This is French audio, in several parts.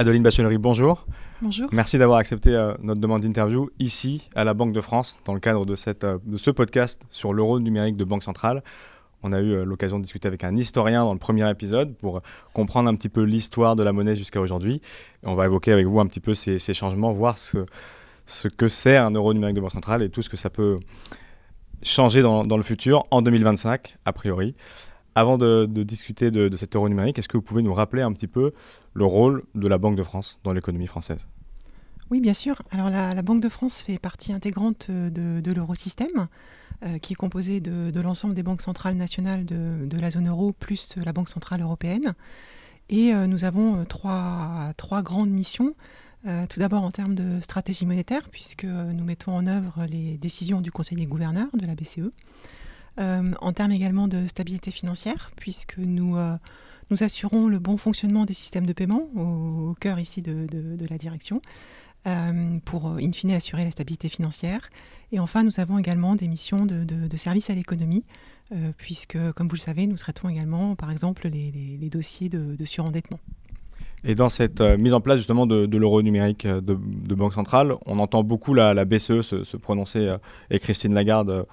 Adeline Bachelery, bonjour. Bonjour. Merci d'avoir accepté euh, notre demande d'interview ici à la Banque de France dans le cadre de, euh, ce podcast sur l'euro numérique de Banque Centrale. On a eu euh, l'occasion de discuter avec un historien dans le premier épisode pour comprendre un petit peu l'histoire de la monnaie jusqu'à aujourd'hui. On va évoquer avec vous un petit peu ces, changements, voir ce, que c'est un euro numérique de Banque Centrale et tout ce que ça peut changer dans le futur en 2025, a priori. Avant de, discuter de, cet euro numérique, est-ce que vous pouvez nous rappeler un petit peu le rôle de la Banque de France dans l'économie française Oui, bien sûr. Alors la, Banque de France fait partie intégrante euh, de, l'eurosystème, euh, qui est composé de, l'ensemble des banques centrales nationales de, la zone euro, plus euh, la Banque centrale européenne. Et nous avons trois, grandes missions. tout d'abord en termes de stratégie monétaire, puisque nous mettons en œuvre les décisions du Conseil des gouverneurs de la BCE. Euh, en termes également de stabilité financière, puisque nous, euh, nous assurons le bon fonctionnement des systèmes de paiement au, cœur ici de, la direction, euh, pour in fine assurer la stabilité financière. Et enfin, nous avons également des missions de, service à l'économie, puisque, comme vous le savez, nous traitons également, par exemple, les dossiers de surendettement. Et dans cette euh, mise en place justement de, l'euro numérique euh, de, Banque Centrale, on entend beaucoup la, BCE se, prononcer euh, et Christine Lagarde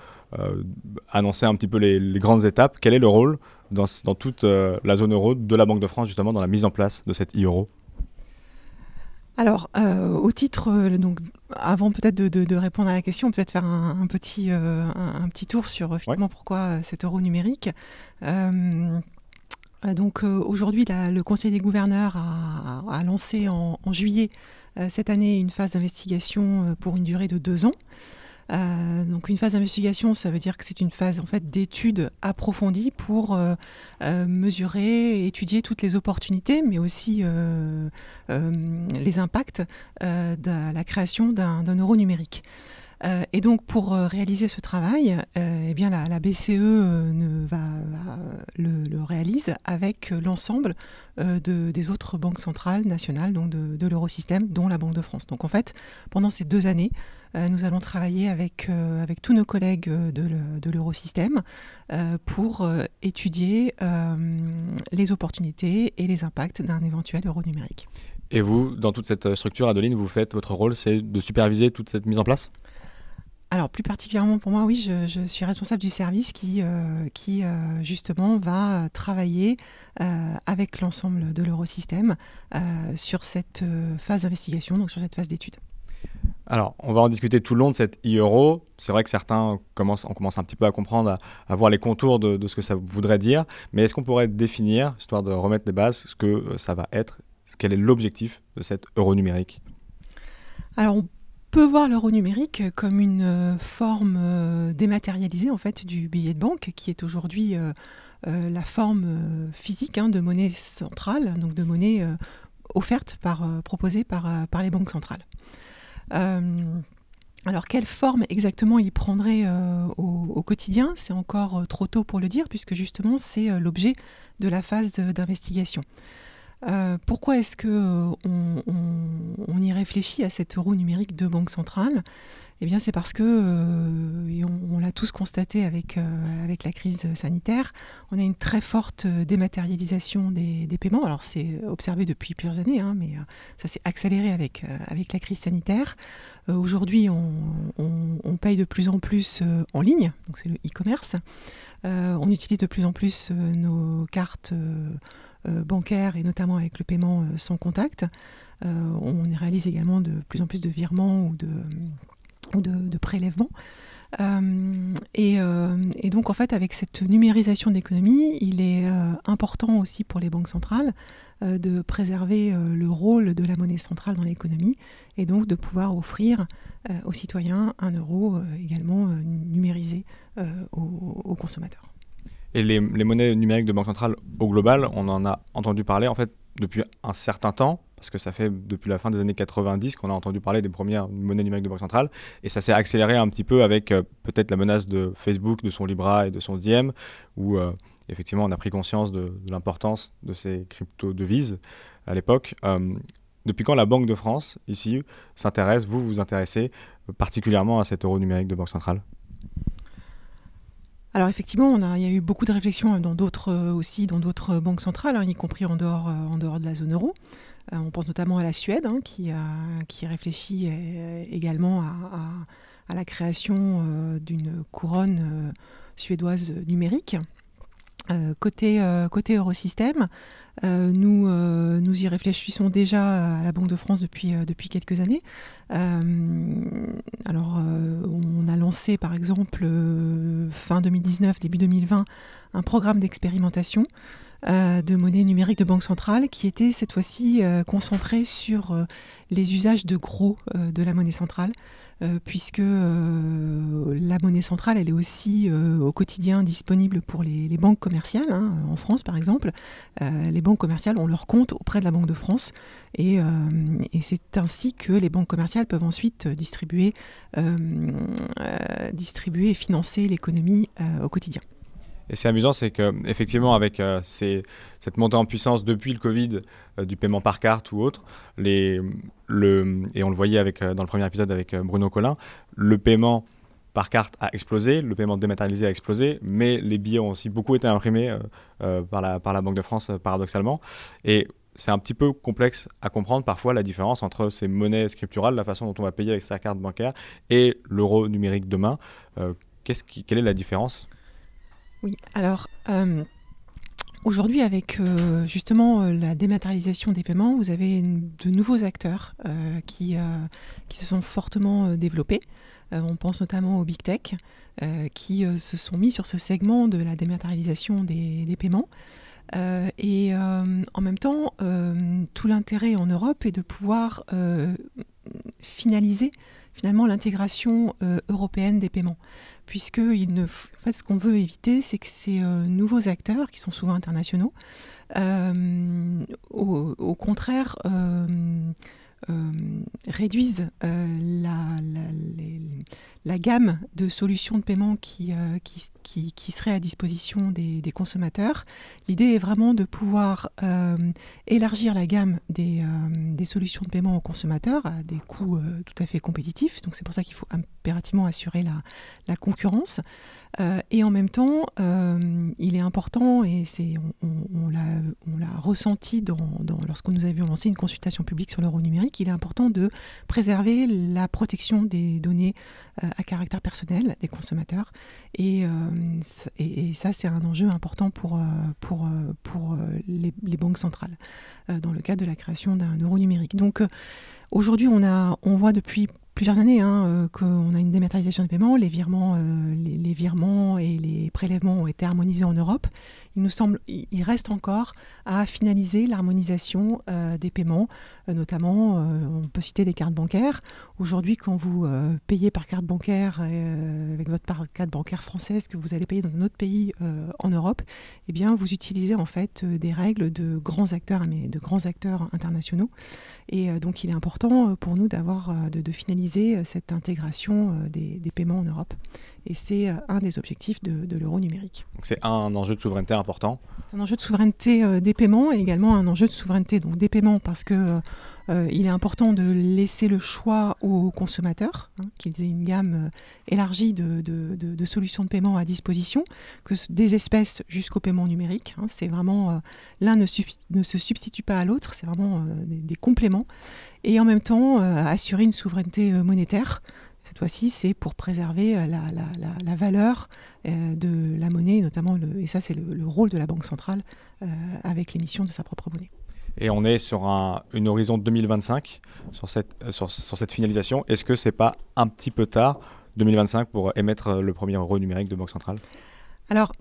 annoncer un petit peu les, grandes étapes. Quel est le rôle dans, toute la zone euro de la Banque de France justement dans la mise en place de cette euro alors, au titre, donc, avant peut-être de, répondre à la question, peut-être faire un, petit, un, petit tour sur finalement pourquoi cet euro numérique. Euh, donc euh, aujourd'hui, le Conseil des gouverneurs a, lancé en, juillet euh, cette année une phase d'investigation pour une durée de deux ans. une phase d'investigation, ça veut dire que c'est une phase en fait d'étude approfondie pour euh, mesurer, étudier toutes les opportunités, mais aussi les impacts de la création d'un euro numérique. Euh, et donc pour euh, réaliser ce travail, euh, eh bien la, BCE ne va, le, réalise avec l'ensemble des autres banques centrales nationales, donc de, l'eurosystème, dont la Banque de France. Donc en fait, pendant ces deux années, nous allons travailler avec, tous nos collègues de l'eurosystème pour étudier les opportunités et les impacts d'un éventuel euro numérique. Et vous, dans toute cette structure, Adeline, vous faites votre rôle, c'est de superviser toute cette mise en place alors plus particulièrement pour moi, oui, je, suis responsable du service qui, euh, qui euh, justement va euh, travailler avec l'ensemble de l'eurosystème sur cette phase d'investigation, donc sur cette phase d'étude. Alors, on va en discuter tout le long de cette e-euro. C'est vrai que certains commencent, on commence un petit peu à comprendre, à, voir les contours de, ce que ça voudrait dire. Mais est-ce qu'on pourrait définir, histoire de remettre les bases, ce que ça va être, quel est l'objectif de cette euro numérique Alors, on on peut voir l'euro numérique comme une euh, forme euh, dématérialisée en fait du billet de banque qui est aujourd'hui euh, la forme physique hein, de monnaie centrale, donc de monnaie offerte par proposée par, par les banques centrales. Alors quelle forme exactement il prendrait au, quotidien, c'est encore trop tôt pour le dire, puisque justement c'est l'objet de la phase d'investigation. Euh, pourquoi est-ce que euh, on, y réfléchit à cette euro numérique de banque centrale Eh bien, c'est parce que, euh, on, l'a tous constaté avec, avec la crise sanitaire, on a une très forte dématérialisation des, paiements. Alors, c'est observé depuis plusieurs années, hein, mais ça s'est accéléré avec, avec la crise sanitaire. Aujourd'hui, on, paye de plus en plus en ligne, donc c'est le e-commerce. on utilise de plus en plus nos cartes euh, bancaire et notamment avec le paiement euh, sans contact. Euh, on réalise également de plus en plus de virements ou de, prélèvements. et, donc, en fait, avec cette numérisation d'économie, il est important aussi pour les banques centrales de préserver le rôle de la monnaie centrale dans l'économie et donc de pouvoir offrir aux citoyens un euro également numérisé aux consommateurs. Et les, monnaies numériques de banque centrale, au global, on en a entendu parler en fait depuis un certain temps, parce que ça fait depuis la fin des années 90 qu'on a entendu parler des premières monnaies numériques de banque centrale, et ça s'est accéléré un petit peu avec euh, peut-être la menace de Facebook, de son Libra et de son Diem, où euh, effectivement on a pris conscience de, l'importance de ces crypto-devises à l'époque. Euh, depuis quand la Banque de France, ici, s'intéresse, vous vous intéressez particulièrement à cet euro numérique de Banque Centrale alors effectivement, il y a eu beaucoup de réflexions euh, dans d'autres euh, aussi, dans d'autres euh, banques centrales, hein, y compris en dehors, de la zone euro. on pense notamment à la Suède, hein, qui, réfléchit également à, la création d'une couronne suédoise numérique. Euh, côté, euh, côté Eurosystème, euh, nous, nous y réfléchissons déjà à la Banque de France depuis, depuis quelques années. alors, on a lancé par exemple fin 2019, début 2020, un programme d'expérimentation de monnaie numérique de banque centrale qui était cette fois-ci concentré sur les usages de gros de la monnaie centrale. Euh, puisque euh, la monnaie centrale, elle est aussi euh, au quotidien disponible pour les, banques commerciales. Hein, en France, par exemple, les banques commerciales ont leur compte auprès de la Banque de France, et, et c'est ainsi que les banques commerciales peuvent ensuite distribuer, distribuer et financer l'économie au quotidien. Et c'est amusant, c'est que effectivement, avec euh, cette montée en puissance depuis le Covid euh, du paiement par carte ou autre, les, le, et on le voyait avec, euh, dans le premier épisode avec Bruno Collin, le paiement par carte a explosé, le paiement dématérialisé a explosé, mais les billets ont aussi beaucoup été imprimés par, la, par la Banque de France, paradoxalement. Et c'est un petit peu complexe à comprendre parfois la différence entre ces monnaies scripturales, la façon dont on va payer avec sa carte bancaire, et l'euro numérique demain. qui, quelle est la différence oui, alors euh, aujourd'hui, avec euh, justement euh, la dématérialisation des paiements, vous avez de nouveaux acteurs qui, se sont fortement développés. on pense notamment aux big tech qui se sont mis sur ce segment de la dématérialisation des paiements. et en même temps, tout l'intérêt en Europe est de pouvoir finaliser finalement l'intégration euh, européenne des paiements. Puisque fait, ce qu'on veut éviter, c'est que ces euh, nouveaux acteurs, qui sont souvent internationaux, euh, au, contraire, euh, réduisent euh, la, la, gamme de solutions de paiement qui, euh, qui, qui, qui seraient à disposition des, consommateurs. L'idée est vraiment de pouvoir élargir la gamme des, des, solutions de paiement aux consommateurs à des coûts tout à fait compétitifs. Donc c'est pour ça qu'il faut impérativement assurer la, la concurrence. et en même temps, il est important, et c'est, on, on l'a ressenti dans, dans, lorsque nous avions lancé une consultation publique sur l'euro numérique, il est important de préserver la protection des données euh, à caractère personnel des consommateurs. Euh, et, ça, c'est un enjeu important pour, euh, pour, pour les, banques centrales dans le cadre de la création d'un euro numérique. Donc aujourd'hui, on, a, on voit depuis plusieurs années hein, euh, qu'on a une dématérialisation des paiements. Les virements, euh, les, virements et les prélèvements ont été harmonisés en Europe. Il nous semble, il reste encore à finaliser l'harmonisation euh, des paiements, notamment, on peut citer les cartes bancaires. Aujourd'hui, quand vous payez par carte bancaire avec votre carte bancaire française que vous allez payer dans un autre pays en Europe, eh bien, vous utilisez en fait des règles de grands acteurs, de grands acteurs internationaux. Et donc, il est important pour nous d'avoir de finaliser euh, cette intégration euh, des, paiements en Europe. Et c'est euh, un des objectifs de, l'euro numérique. Donc c'est un enjeu de souveraineté important. C'est un enjeu de souveraineté euh, des paiements et également un enjeu de souveraineté des paiements parce que euh, il est important de laisser le choix aux consommateurs, hein, qu'ils aient une gamme élargie de, solutions de paiement à disposition, que des espèces jusqu'au paiement numérique. Hein. c'est vraiment l'un ne, se substitue pas à l'autre, c'est vraiment des, compléments. Et en même temps assurer une souveraineté monétaire cette fois-ci, c'est pour préserver euh, la, valeur euh, de la monnaie, notamment, le, et ça c'est le, rôle de la Banque centrale euh, avec l'émission de sa propre monnaie. Et on est sur un une horizon 2025, sur cette, sur, cette finalisation. Est-ce que ce n'est pas un petit peu tard, 2025, pour émettre le premier euro numérique de Banque centrale Alors,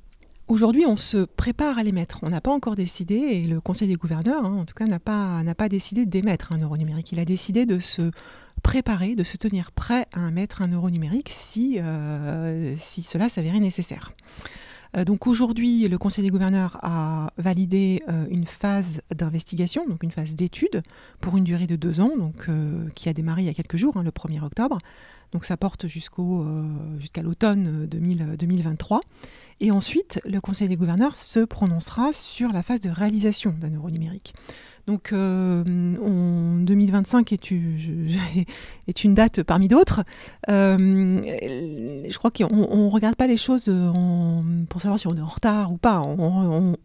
Aujourd'hui, on se prépare à l'émettre. On n'a pas encore décidé, et le Conseil des gouverneurs, hein, en tout cas, n'a pas, n'a pas décidé d'émettre un euro numérique. Il a décidé de se préparer, de se tenir prêt à mettre un euro numérique si, euh, si cela s'avérait nécessaire. Euh, donc aujourd'hui, le Conseil des gouverneurs a validé euh, une phase d'investigation, donc une phase d'étude, pour une durée de deux ans, donc, qui a démarré il y a quelques jours, hein, le 1er octobre. Donc ça porte jusqu'au, jusqu'à l'automne 2023. Et ensuite, le Conseil des gouverneurs se prononcera sur la phase de réalisation d'un euro numérique. Donc 2025 euh, est, une date parmi d'autres. Euh, je crois qu'on ne regarde pas les choses pour savoir si on est en retard ou pas. On,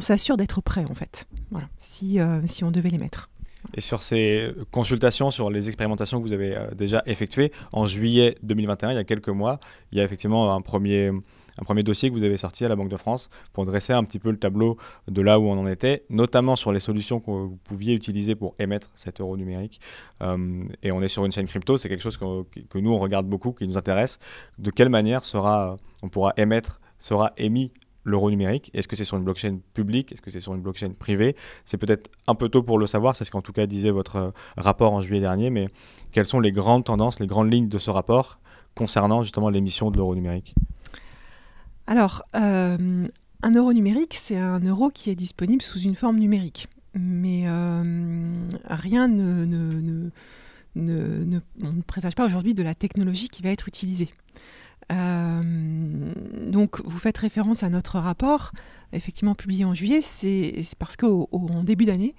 s'assure d'être prêt en fait, voilà, si, euh, si on devait les mettre. Et sur ces consultations, sur les expérimentations que vous avez déjà effectuées, en juillet 2021, il y a quelques mois, il y a effectivement un premier, un premier dossier que vous avez sorti à la Banque de France pour dresser un petit peu le tableau de là où on en était, notamment sur les solutions que vous pouviez utiliser pour émettre cet euro numérique. Euh, et on est sur une chaîne crypto, c'est quelque chose que, nous on regarde beaucoup, qui nous intéresse. De quelle manière sera, on pourra émettre, sera émis l'euro numérique Est-ce que c'est sur une blockchain publique Est-ce que c'est sur une blockchain privée C'est peut-être un peu tôt pour le savoir, c'est ce qu'en tout cas disait votre euh, rapport en juillet dernier, mais quelles sont les grandes tendances, les grandes lignes de ce rapport concernant justement l'émission de l'euro numérique alors, euh, un euro numérique, c'est un euro qui est disponible sous une forme numérique. Mais euh, rien ne, présage pas aujourd'hui de la technologie qui va être utilisée. Euh, donc, vous faites référence à notre rapport, effectivement publié en juillet, c'est parce qu'en début d'année,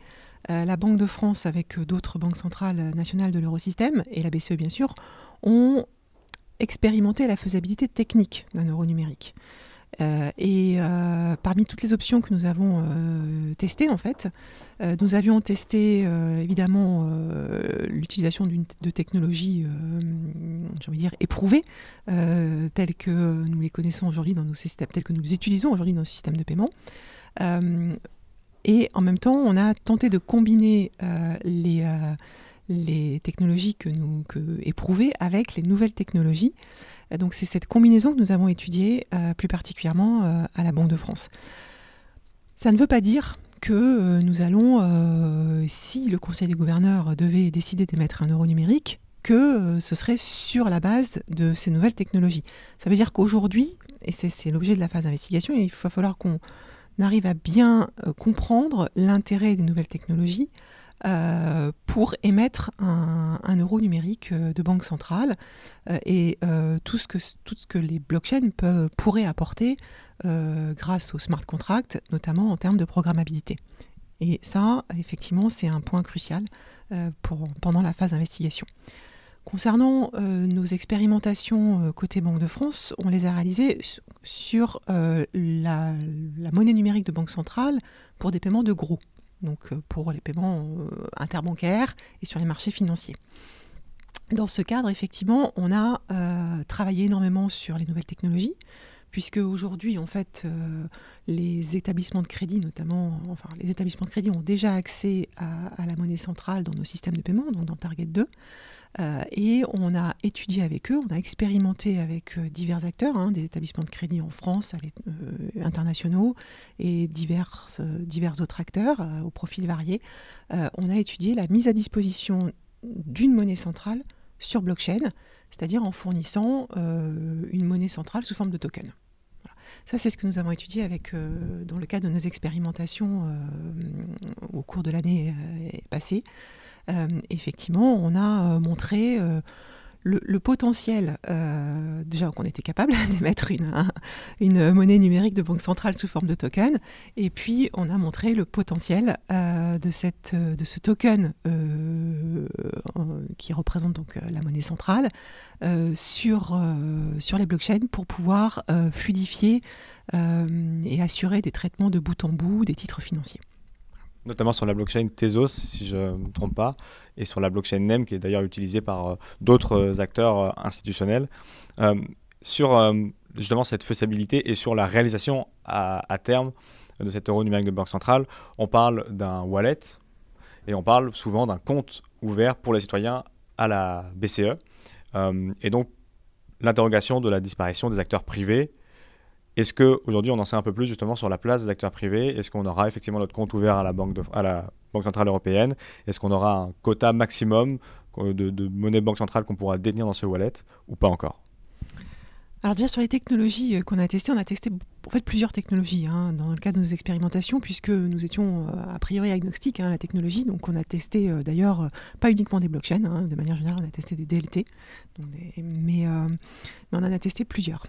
la Banque de France, avec d'autres banques centrales nationales de l'eurosystème et la BCE bien sûr, ont expérimenter la faisabilité technique d'un euro numérique. Euh, et euh, parmi toutes les options que nous avons euh, testées, en fait, nous avions testé évidemment l'utilisation de technologies, j'ai envie de dire, éprouvées, telles que nous les connaissons aujourd'hui dans nos systèmes, telles que nous les utilisons aujourd'hui dans nos systèmes de paiement. et en même temps, on a tenté de combiner les les technologies que nous que éprouvées avec les nouvelles technologies. Euh, donc c'est cette combinaison que nous avons étudiée euh, plus particulièrement euh, à la Banque de France. Ça ne veut pas dire que nous allons, si le Conseil des gouverneurs devait décider d'émettre un euro numérique, que ce serait sur la base de ces nouvelles technologies. Ça veut dire qu'aujourd'hui, et c'est l'objet de la phase d'investigation, il va falloir qu'on arrive à bien comprendre l'intérêt des nouvelles technologies, euh, pour émettre un, euro numérique euh, de banque centrale. Euh, et tout, ce que, que les blockchains peuvent, pourraient apporter grâce aux smart contracts, notamment en termes de programmabilité. Et ça, effectivement, c'est un point crucial pour, pendant la phase d'investigation. Concernant nos expérimentations côté Banque de France, on les a réalisées sur la, la, monnaie numérique de Banque Centrale pour des paiements de gros donc euh, pour les paiements euh, interbancaires et sur les marchés financiers. Dans ce cadre, effectivement, on a euh, travaillé énormément sur les nouvelles technologies, puisque aujourd'hui, en fait, les établissements de crédit, notamment, enfin, les établissements de crédit ont déjà accès à, la monnaie centrale dans nos systèmes de paiement, donc dans Target 2. Euh, et on a étudié avec eux, on a expérimenté avec euh, divers acteurs, hein, des établissements de crédit en France, euh, internationaux, et divers, divers autres acteurs au profil varié. on a étudié la mise à disposition d'une monnaie centrale sur blockchain, c'est-à-dire en fournissant une monnaie centrale sous forme de token. Ça, c'est ce que nous avons étudié avec, dans le cadre de nos expérimentations au cours de l'année passée. Euh, effectivement, on a euh, montré euh, le, potentiel, déjà qu'on était capable d'émettre une, une, monnaie numérique de banque centrale sous forme de token, et puis on a montré le potentiel de, cette, de ce token qui représente donc la monnaie centrale sur, sur les blockchains pour pouvoir fluidifier et assurer des traitements de bout en bout des titres financiers notamment sur la blockchain Tezos, si je ne me trompe pas, et sur la blockchain NEM, qui est d'ailleurs utilisée par euh, d'autres euh, acteurs euh, institutionnels, sur justement cette faisabilité et sur la réalisation à, à terme de cet euro numérique de Banque Centrale. On parle d'un wallet et on parle souvent d'un compte ouvert pour les citoyens à la BCE. et donc, l'interrogation de la disparition des acteurs privés est-ce qu'aujourd'hui, on en sait un peu plus justement sur la place des acteurs privés Est-ce qu'on aura effectivement notre compte ouvert à la Banque, la banque Centrale Européenne Est-ce qu'on aura un quota maximum euh, de, monnaie banque centrale qu'on pourra détenir dans ce wallet ou pas encore alors déjà sur les technologies euh, qu'on a testées, on a testé en fait plusieurs technologies hein, dans le cadre de nos expérimentations, puisque nous étions euh, a priori agnostiques à hein, la technologie. Donc on a testé euh, d'ailleurs pas uniquement des blockchains, hein, de manière générale on a testé des DLT, mais, on en a testé plusieurs.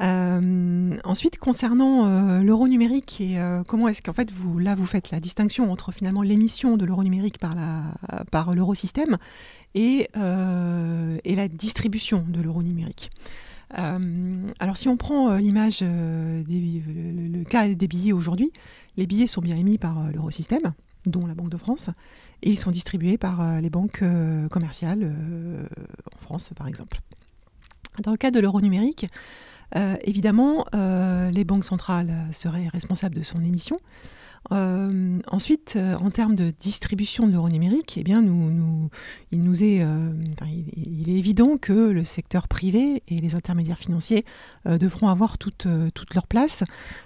ensuite concernant l'euro numérique et comment est-ce qu'en fait vous là vous faites la distinction entre finalement l'émission de l'euro numérique par l'eurosystème et la distribution de l'euro numérique. Euh, alors si on prend euh, l'image, euh, le, cas des billets aujourd'hui, les billets sont bien émis par l'eurosystème, dont la Banque de France, et ils sont distribués par les banques commerciales en France par exemple. Dans le cas de l'euro numérique, évidemment, les banques centrales seraient responsables de son émission. Euh, ensuite, euh, en termes de distribution de numérique eh bien, nous, il est, euh, il, est évident que le secteur privé et les intermédiaires financiers devront avoir toute, leur place,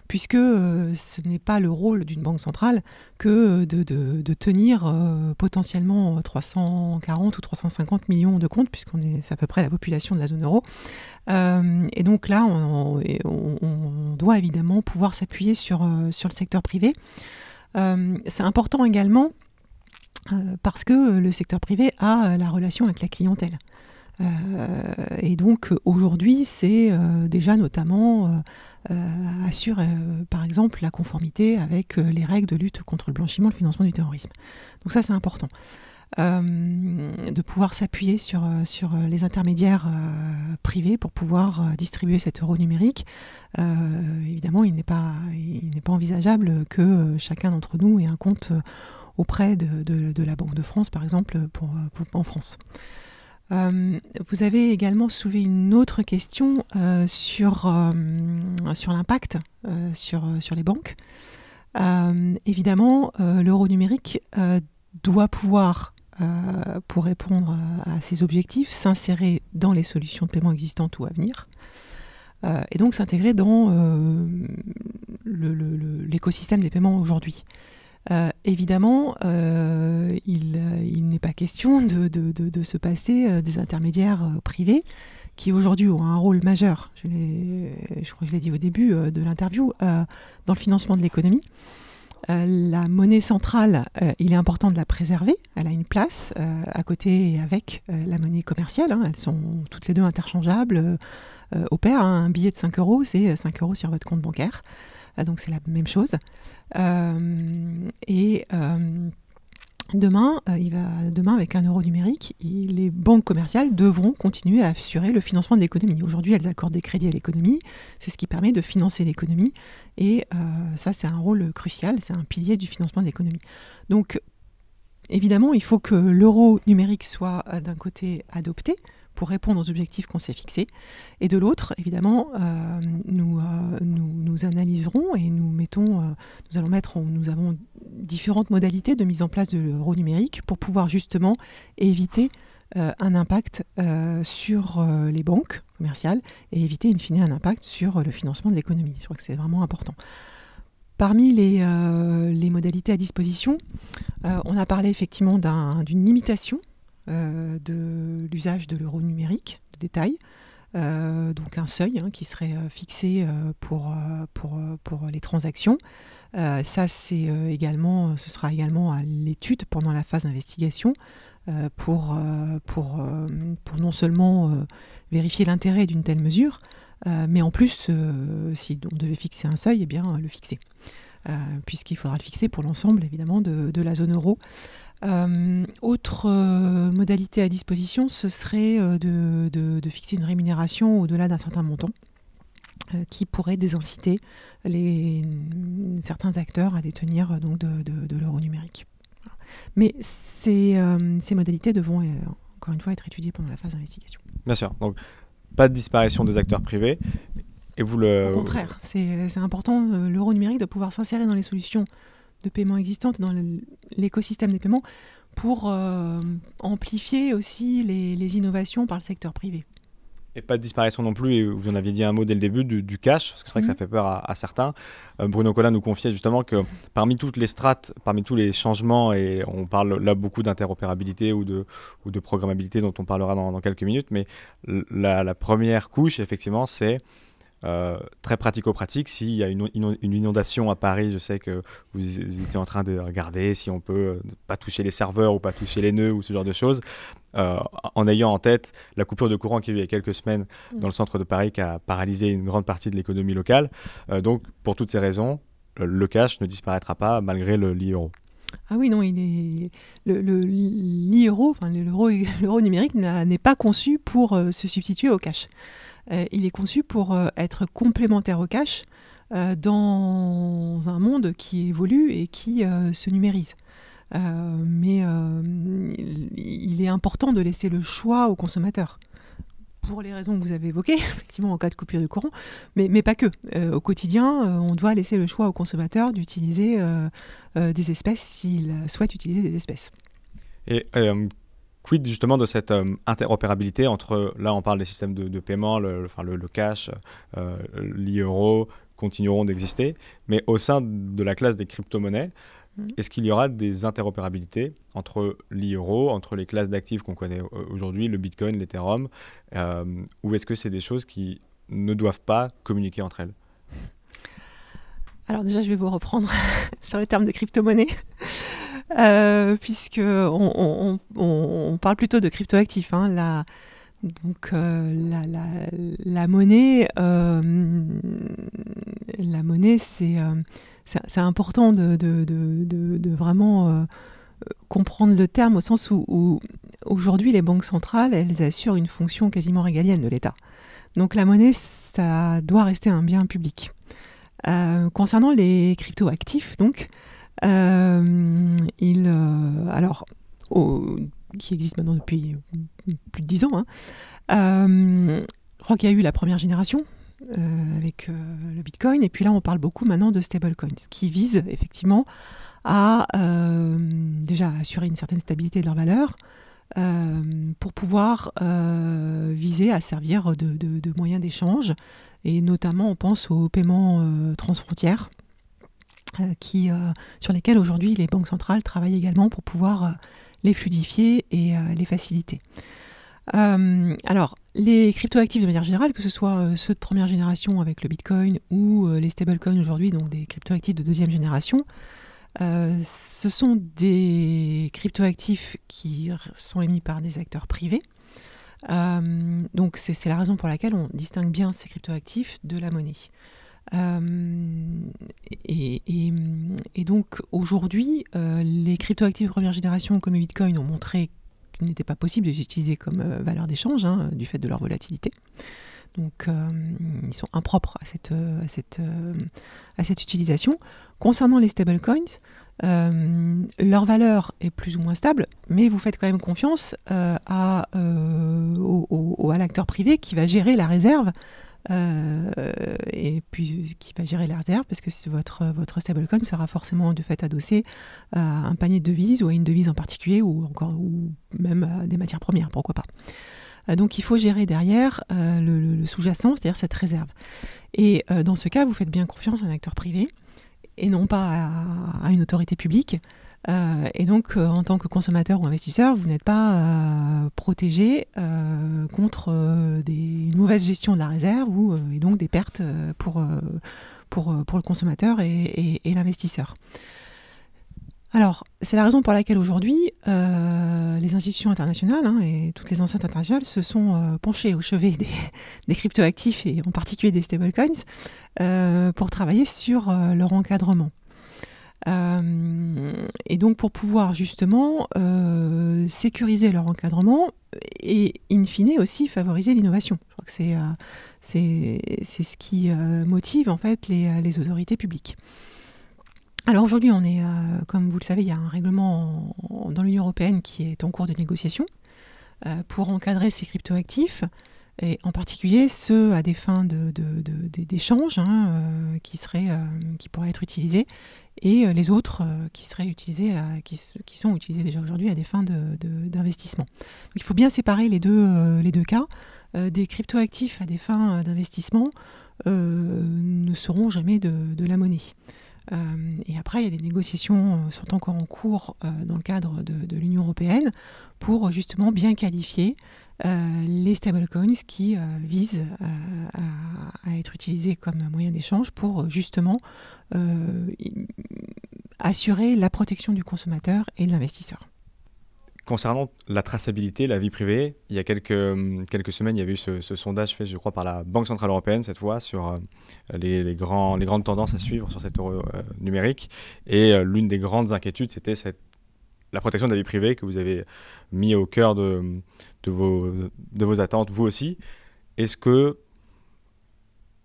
puisque ce n'est pas le rôle d'une banque centrale que de, tenir potentiellement 340 ou 350 millions de comptes, puisqu'on est, à peu près la population de la zone euro. et donc là, on, on doit évidemment pouvoir s'appuyer sur, sur le secteur privé. Euh, c'est important également euh, parce que le secteur privé a euh, la relation avec la clientèle. et donc aujourd'hui, c'est déjà notamment assurer par exemple la conformité avec les règles de lutte contre le blanchiment, et le financement du terrorisme. Donc ça, c'est important. Euh, de pouvoir s'appuyer sur, euh, sur euh, les intermédiaires privés pour pouvoir distribuer cet euro numérique. évidemment, il n'est pas, pas envisageable que chacun d'entre nous ait un compte auprès de, la Banque de France, par exemple, pour, en France. vous avez également soulevé une autre question sur, sur l'impact sur, sur les banques. évidemment, l'euro numérique doit pouvoir euh, pour répondre à ces objectifs, s'insérer dans les solutions de paiement existantes ou à venir, euh, et donc s'intégrer dans euh, l'écosystème des paiements aujourd'hui. évidemment, il, n'est pas question de, se passer des intermédiaires privés qui aujourd'hui ont un rôle majeur, je, crois que je l'ai dit au début de l'interview, dans le financement de l'économie. Euh, la monnaie centrale, euh, il est important de la préserver. Elle a une place euh, à côté et avec la monnaie commerciale. Hein. Elles sont toutes les deux interchangeables. au pair, hein. un billet de 5 euros, c'est 5 euros sur votre compte bancaire. donc c'est la même chose. et Demain, euh, il va, demain, avec un euro numérique, les banques commerciales devront continuer à assurer le financement de l'économie. Aujourd'hui, elles accordent des crédits à l'économie. C'est ce qui permet de financer l'économie. Et euh, ça, c'est un rôle crucial. C'est un pilier du financement de l'économie. Donc, évidemment, il faut que l'euro numérique soit euh, d'un côté adopté, pour répondre aux objectifs qu'on s'est fixés. Et de l'autre, évidemment, euh, euh, nous, nous, analyserons et nous mettons, euh, nous allons mettre, nous avons différentes modalités de mise en place de l'euro numérique pour pouvoir justement éviter un impact sur les banques commerciales et éviter in fine un impact sur le financement de l'économie. Je crois que c'est vraiment important. Parmi les, modalités à disposition, on a parlé effectivement d'une limitation euh, de l'usage de l'euro numérique de détail. Euh, donc un seuil hein, qui serait euh, fixé pour, les transactions. ça, c'est également, ce sera également à l'étude pendant la phase d'investigation pour, non seulement vérifier l'intérêt d'une telle mesure, mais en plus, si on devait fixer un seuil, et eh bien, le fixer. puisqu'il faudra le fixer pour l'ensemble évidemment de, de, la zone euro. Euh, autre euh, modalité à disposition, ce serait euh, de, fixer une rémunération au-delà d'un certain montant qui pourrait désinciter les, certains acteurs à détenir donc de, l'euro numérique. Mais ces, ces, modalités devront encore une fois être étudiées pendant la phase d'investigation. Bien sûr, donc pas de disparition des acteurs privés. Et vous le... Au contraire, c'est important l'euro numérique de pouvoir s'insérer dans les solutions de paiement existantes dans l'écosystème des paiements pour euh, amplifier aussi les, innovations par le secteur privé. Et pas de disparition non plus, et vous en aviez dit un mot dès le début, du, cash, parce que c'est vrai que ça mm. fait peur à, certains. Euh, Bruno Collin nous confiait justement que parmi toutes les strates, parmi tous les changements, et on parle là beaucoup d'interopérabilité ou de, ou de programmabilité dont on parlera dans, quelques minutes, mais la, la première couche, effectivement, c'est euh, très pratico-pratique, s'il y a une, inondation à Paris, je sais que vous étiez en train de regarder si on peut euh, pas toucher les serveurs ou pas toucher les nœuds ou ce genre de choses, euh, en ayant en tête la coupure de courant qu'il y a eu il y a quelques semaines mm. dans le centre de Paris qui a paralysé une grande partie de l'économie locale. donc, pour toutes ces raisons, le cash ne disparaîtra pas malgré le l'euro. Ah oui, non, il est le, euro. enfin l'euro numérique n'est pas conçu pour se substituer au cash. Euh, il est conçu pour euh, être complémentaire au cash euh, dans un monde qui évolue et qui se numérise. mais il est important de laisser le choix aux consommateurs pour les raisons que vous avez évoquées, effectivement en cas de coupure de courant, mais, mais pas que. au quotidien, on doit laisser le choix aux consommateurs d'utiliser des espèces s'il souhaite utiliser des espèces. Et Quid justement de cette euh, interopérabilité entre, là on parle des systèmes de, paiement, le, le, cash, euh, l'euro continueront d'exister, mais au sein de la classe des crypto-monnaies, mhm. est-ce qu'il y aura des interopérabilités entre l'euro, entre les classes d'actifs qu'on connaît aujourd'hui, le Bitcoin, l'Ethereum, euh, ou est-ce que c'est des choses qui ne doivent pas communiquer entre elles Alors déjà, je vais vous reprendre sur le terme de crypto-monnaie puisqu'on euh, puisque on, parle plutôt de cryptoactifs. Hein, la, donc euh, la, monnaie, euh, la monnaie, c'est important de, de, vraiment comprendre le terme au sens où, aujourd'hui les banques centrales, elles assurent une fonction quasiment régalienne de l'État. Donc la monnaie, ça doit rester un bien public. concernant les cryptoactifs, donc, alors qui existe maintenant depuis plus de dix ans. Hein, euh, je crois qu'il y a eu la première génération euh, avec euh, le Bitcoin, et puis là on parle beaucoup maintenant de stablecoins, qui vise effectivement à déjà assurer une certaine stabilité de leur valeur. pour pouvoir viser à servir de, moyens d'échange. Et notamment, on pense aux paiements transfrontières, euh, qui, euh, sur lesquels aujourd'hui les banques centrales travaillent également pour pouvoir euh, les fluidifier et les faciliter. alors, les cryptoactifs de manière générale, que ce soit ceux de première génération avec le Bitcoin ou les stablecoins aujourd'hui, donc des cryptoactifs de deuxième génération, ce sont des cryptoactifs qui sont émis par des acteurs privés. donc c'est la raison pour laquelle on distingue bien ces cryptoactifs de la monnaie. Euh, et, donc aujourd'hui, euh, les cryptoactifs première génération comme le Bitcoin ont montré qu'il n'était pas possible de les utiliser comme euh, valeur d'échange hein, du fait de leur volatilité. Donc ils sont impropres à cette, cette, à cette utilisation. Concernant les stablecoins, leur valeur est plus ou moins stable, mais vous faites quand même confiance à, à l'acteur privé qui va gérer la réserve euh, et puis euh, qui va gérer la réserve parce que votre, euh, votre stablecoin sera forcément de fait adossé à un panier de devises ou à une devise en particulier ou encore ou même à des matières premières, pourquoi pas. Donc il faut gérer derrière le, sous-jacent, c'est-à-dire cette réserve. Et dans ce cas, vous faites bien confiance à un acteur privé et non pas à une autorité publique euh, et donc, euh, en tant que consommateur ou investisseur, vous n'êtes pas euh, protégé contre des, une mauvaise gestion de la réserve ou, et donc des pertes pour, pour, pour le consommateur et, l'investisseur. Alors, c'est la raison pour laquelle aujourd'hui, les institutions internationales hein, et toutes les enceintes internationales se sont penchées au chevet des, des cryptoactifs et en particulier des stablecoins pour travailler sur leur encadrement. Euh, et donc pour pouvoir justement euh, sécuriser leur encadrement et in fine aussi favoriser l'innovation. Je crois que c'est, euh, ce qui motive en fait les, autorités publiques. Alors aujourd'hui, on est, comme vous le savez, il y a un règlement dans l'Union européenne qui est en cours de négociation pour encadrer ces crypto actifs et en particulier ceux à des fins d'échange hein, euh, euh, qui, pourraient être utilisés, et euh, les autres qui seraient utilisés, qui, sont utilisés déjà aujourd'hui à des fins d'investissement. il faut bien séparer les deux, cas. des cryptoactifs à des fins d'investissement ne seront jamais de, la monnaie. et après, il y a des négociations sont encore en cours dans le cadre de l'Union européenne pour justement bien qualifier euh, les stablecoins qui euh, visent euh, à, être utilisés comme moyen d'échange pour justement assurer la protection du consommateur et de l'investisseur. Concernant la traçabilité, la vie privée, il y a quelques, hum, quelques semaines, il y avait eu ce, sondage fait, je crois, par la Banque Centrale Européenne, cette fois, sur les, grands, les grandes tendances à suivre sur cet euro numérique. Et l'une des grandes inquiétudes, c'était la protection de la vie privée que vous avez mis au cœur de, hum, de vos, de vos attentes, vous aussi. Est-ce que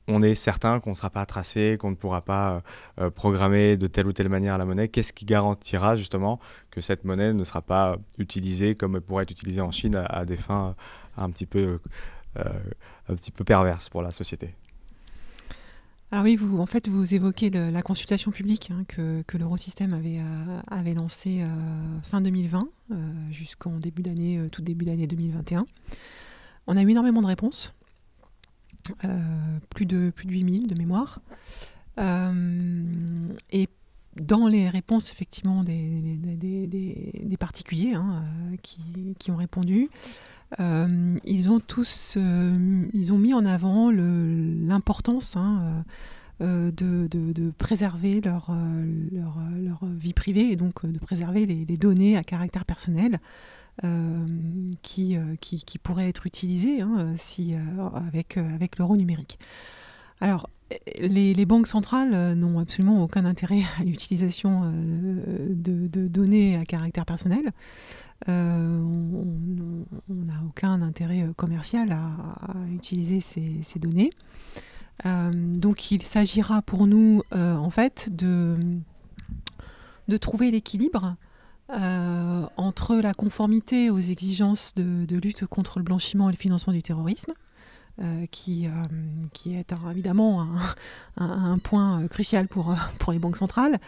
on est certain qu'on ne sera pas tracé, qu'on ne pourra pas euh, euh, programmer de telle ou telle manière la monnaie Qu'est-ce qui garantira justement que cette monnaie ne sera pas utilisée comme elle pourrait être utilisée en Chine à, des fins un petit peu, euh, un petit peu perverses pour la société alors oui, vous, en fait, vous évoquez de la consultation publique hein, que, l'Eurosystème avait, euh, lancée euh, fin 2020 euh, jusqu'en début d'année, tout début d'année 2021. On a eu énormément de réponses, plus de plus de 8000 de mémoire. et dans les réponses effectivement des, des, particuliers hein, qui, qui, ont répondu, euh, ils ont tous, euh, ils ont mis en avant l'importance. Hein, euh, de, préserver leur, vie privée et donc de préserver les, données à caractère personnel qui, pourraient être utilisées hein, si, avec, avec l'euro numérique. Alors, les, banques centrales n'ont absolument aucun intérêt à l'utilisation de, de, données à caractère personnel. Euh, on n'a aucun intérêt euh, commercial à, utiliser ces, données. Euh, donc il s'agira pour nous en fait de, de trouver l'équilibre entre la conformité aux exigences de, lutte contre le blanchiment et le financement du terrorisme euh, qui, euh, qui est évidemment un, point euh, crucial pour, pour les banques centrales,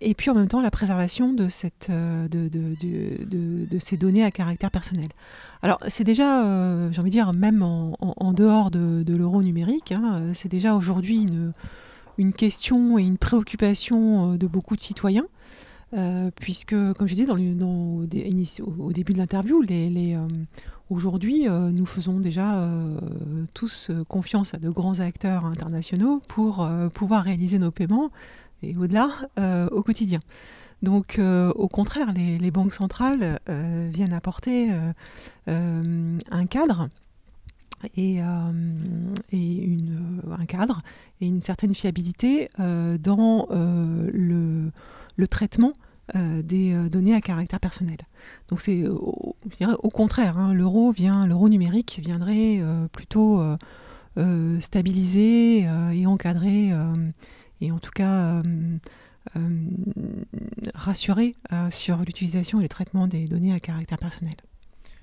et puis en même temps la préservation de, cette, de, de, de, ces données à caractère personnel. Alors c'est déjà, j'ai envie de dire, même en, en, dehors de, l'euro numérique, hein, c'est déjà aujourd'hui une, une question et une préoccupation de beaucoup de citoyens. Euh, puisque, comme je disais dans, au, début de l'interview, euh, aujourd'hui, euh, nous faisons déjà tous confiance à de grands acteurs internationaux pour pouvoir réaliser nos paiements et au-delà au quotidien. Donc, au contraire, les, banques centrales viennent apporter un cadre et, une, un cadre et une certaine fiabilité dans le le traitement euh, des euh, données à caractère personnel. Donc c'est au, contraire, hein, l'euro numérique viendrait euh, plutôt stabiliser et encadrer et en tout cas rassurer sur l'utilisation et le traitement des données à caractère personnel.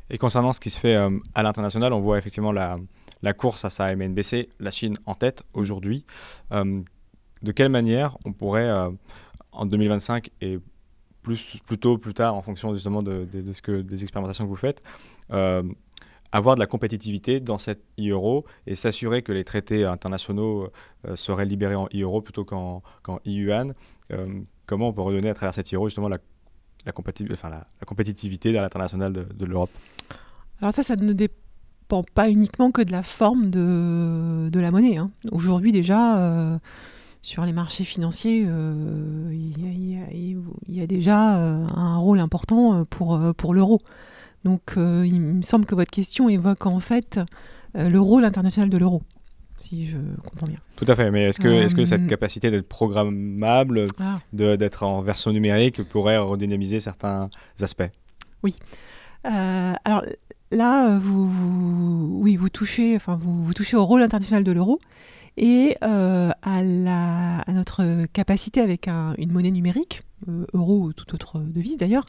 Et concernant ce qui se fait à l'international, on voit effectivement la, la, course à sa MNBC, la Chine en tête aujourd'hui. de quelle manière on pourrait en 2025 et plus, plutôt tôt, plus tard, en fonction justement de, ce que, des expérimentations que vous faites, euh, avoir de la compétitivité dans cette euro et s'assurer que les traités internationaux euh, seraient libérés en euro plutôt qu'en qu euh, comment on peut redonner à travers cette euro justement la, la, enfin, la, compétitivité à l'international de, l'Europe Alors ça, ça ne dépend pas uniquement que de la forme de, la monnaie. Hein. Aujourd'hui déjà sur les marchés financiers, euh, il, y a, déjà euh, un rôle important euh, pour, pour l'euro. Donc il me semble que votre question évoque en fait le rôle international de l'euro, si je comprends bien. Tout à fait, mais est-ce que, est-ce que cette capacité d'être programmable, ah. d'être en version numérique, pourrait redynamiser certains aspects Oui. alors là, vous, vous, oui, vous, touchez, enfin, vous, vous touchez au rôle international de l'euro et euh, à, notre capacité avec une monnaie numérique, euh, euro ou toute autre devise d'ailleurs,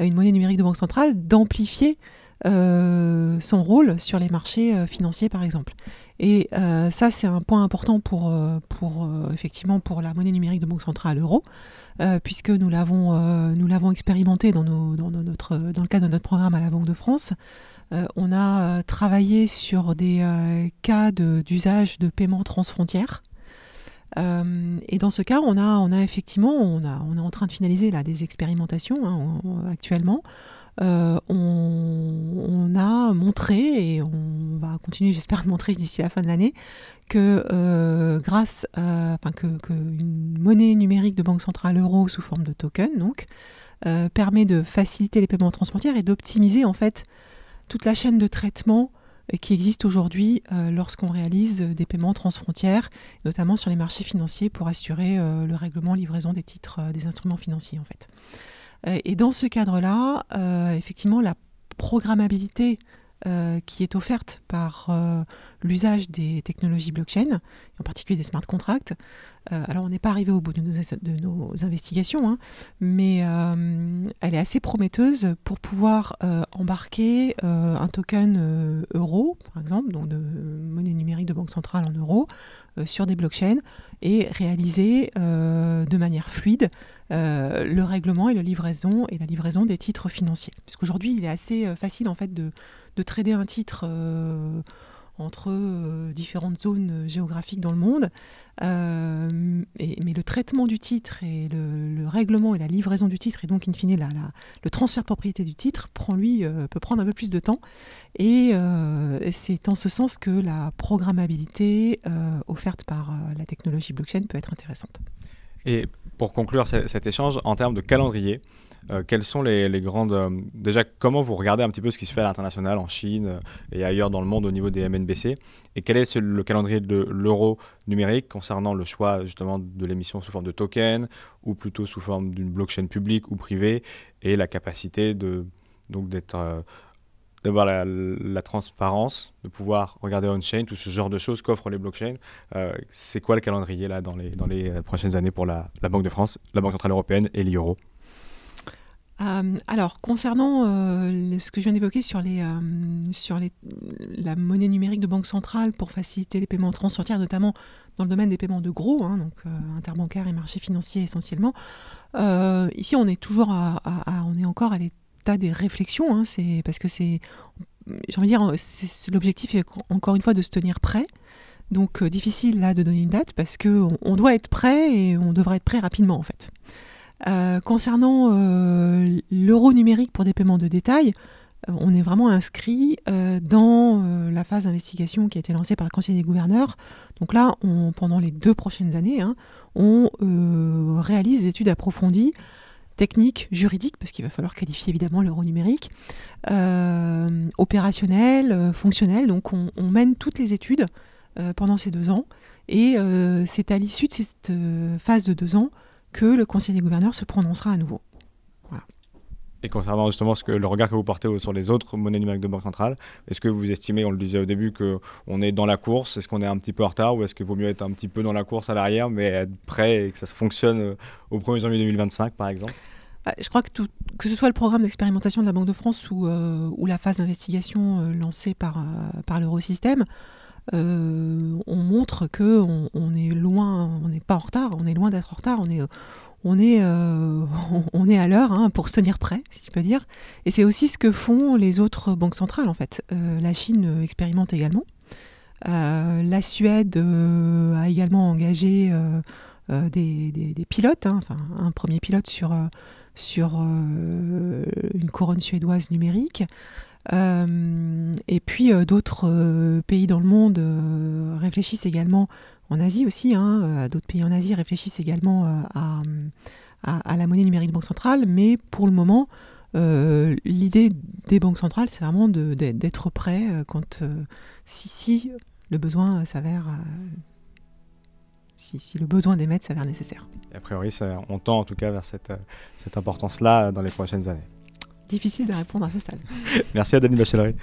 euh, une monnaie numérique de banque centrale, d'amplifier son rôle sur les marchés financiers par exemple. Et ça c'est un point important pour, effectivement pour la monnaie numérique de banque centrale euro, puisque nous l'avons nous l'avons expérimenté dans le cadre de notre programme à la Banque de France. Euh, on a euh, travaillé sur des euh, cas d'usage de, paiements paiement transfrontière. et dans ce cas, on a, effectivement, on, est en train de finaliser des expérimentations hein, actuellement. on, a montré et on va continuer, j'espère, de montrer d'ici la fin de l'année que grâce, que, une monnaie numérique de banque centrale euro sous forme de token, donc, permet de faciliter les paiements transfrontières et d'optimiser en fait toute la chaîne de traitement euh, qui existe aujourd'hui euh, lorsqu'on réalise euh, des paiements transfrontières, notamment sur les marchés financiers pour assurer le règlement livraison des titres des instruments financiers en fait. et dans ce cadre-là, effectivement, la programmabilité euh, qui est offerte par euh, l'usage des technologies blockchain, et en particulier des smart contracts. Euh, alors on n'est pas arrivé au bout de nos, de nos investigations, hein, mais elle est assez prometteuse pour pouvoir embarquer un token euro, par exemple, donc de monnaie numérique de banque centrale en euros, sur des blockchains et réaliser de manière fluide le règlement et la livraison et la livraison des titres financiers. Puisqu'aujourd'hui, il est assez facile en fait de de trader un titre euh, entre euh, différentes zones euh, géographiques dans le monde. mais le traitement du titre et le, règlement et la livraison du titre, et donc in fine le transfert de propriété du titre, prend, lui, peut prendre un peu plus de temps. Et c'est en ce sens que la programmabilité offerte par la technologie blockchain peut être intéressante. Et pour conclure cet échange, en termes de calendrier, euh, quels sont les, grandes. Euh, déjà, comment vous regardez un petit peu ce qui se fait à l'international, en Chine euh, et ailleurs dans le monde au niveau des MNBC Et quel est le calendrier de l'euro numérique concernant le choix justement de l'émission sous forme de token ou plutôt sous forme d'une blockchain publique ou privée et la capacité de, donc d'être. d'avoir la, transparence, de pouvoir regarder on-chain, tout ce genre de choses qu'offrent les blockchains. c'est quoi le calendrier là dans les, dans les prochaines années pour la Banque de France, la Banque Centrale Européenne et l'euro euh, alors, concernant euh, ce que je viens d'évoquer sur, les, euh, sur la monnaie numérique de banque centrale pour faciliter les paiements transfrontières, notamment dans le domaine des paiements de gros, hein, donc interbancaires et marchés financiers essentiellement, ici on est toujours à, on est encore à l'état des réflexions, hein, c'est parce que c'est, j'ai envie de dire, l'objectif est encore une fois de se tenir prêt. Donc difficile là de donner une date parce qu'on on doit être prêt et on devrait être prêt rapidement en fait. Euh, concernant euh, l'euro numérique pour des paiements de détail, euh, on est vraiment inscrit dans la phase d'investigation qui a été lancée par le Conseil des gouverneurs. Donc là, pendant les deux prochaines années, hein, on réalise des études approfondies, techniques, juridiques, parce qu'il va falloir qualifier évidemment l'euro numérique, opérationnel, fonctionnel. Donc on, mène toutes les études pendant ces deux ans. Et c'est à l'issue de cette phase de deux ans que le Conseil des gouverneurs se prononcera à nouveau. Et concernant justement ce que, le regard que vous portez sur les autres monnaies numériques de banque centrale, est-ce que vous estimez, on le disait au début, qu'on est dans la course Est-ce qu'on est un petit peu en retard ou est-ce qu'il vaut mieux être un petit peu dans la course à l'arrière mais être prêt et que ça fonctionne euh, au 1er janvier 2025 par exemple bah, je crois que que ce soit le programme d'expérimentation de la Banque de France ou, euh, la phase d'investigation euh, lancée par, par l'eurosystème, euh, on montre que on, est loin, on n'est pas en retard, on est loin d'être en retard, on est, on est, euh, on est à l'heure hein, pour se tenir prêt, si je peux dire. Et c'est aussi ce que font les autres banques centrales, en fait. Euh, la Chine expérimente également. la Suède a également engagé des, pilotes, hein, enfin un premier pilote sur, sur une couronne suédoise numérique. Euh, et puis euh, d'autres euh, pays dans le monde réfléchissent également, en Asie aussi, hein, d'autres pays en Asie réfléchissent également à, à, la monnaie numérique banque centrale, mais pour le moment, l'idée des banques centrales, c'est vraiment d'être prêt quand si, si, le besoin s'avère si, le besoin d'émettre s'avère nécessaire. a priori, on tend en tout cas vers cette importance-là dans les prochaines années difficile de répondre à ce stade. Merci à Dany Bachelary.